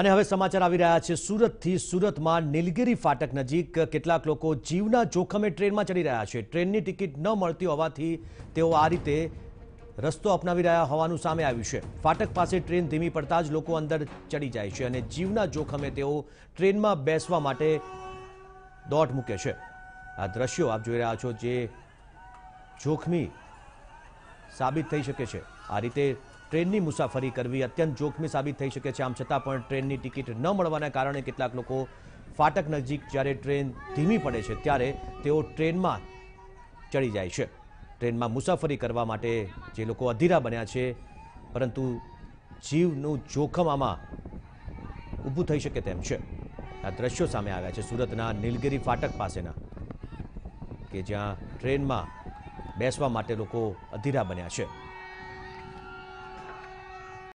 અને હવે સમાચાર આવી રહ્યા છે સુરત થી સુરતમાં નીલગિરી फाटक નજીક કેટલાક લોકો જીવના જોખમે ટ્રેનમાં ચડી રહ્યા છે ટ્રેનની ટિકિટ ન મળતી હોવાથી તેઓ આ રીતે રસ્તો અપનાવી રહ્યા હોવાનું સામે આવ્યું છે फाटक પાસે ટ્રેન ધીમી પડતા જ લોકો અંદર ચડી જાય છે અને જીવના જોખમે તેઓ ટ્રેનમાં બેસવા માટે ડોટ મૂકે છે આ દ્રશ્યો આપ જોઈ રહ્યા છો જે જોખમી સાબિત થઈ શકે છે આ રીતે ટ્રેનની મુસાફરી કરવી અત્યંત જોખમી સાબિત થઈ શકે છે આમ છતાં પણ ટ્રેનની ટિકિટ ન મળવાના કારણે કેટલાક લોકો फाटक નજીક જ્યારે ટ્રેન ધીમી પડે છે ત્યારે તેઓ ટ્રેનમાં ચડી જાય છે ટ્રેનમાં મુસાફરી કરવા માટે જે લોકો અધીરા બન્યા છે પરંતુ જીવનું જોખમ આમાં ઊભું થઈ શકે તેમ છે આ દ્રશ્યો સામે આવ્યા છે સુરતના નીલગિરી फाटक પાસેના કે જ્યાં ટ્રેનમાં બેસવા માટે લોકો અધીરા બન્યા છે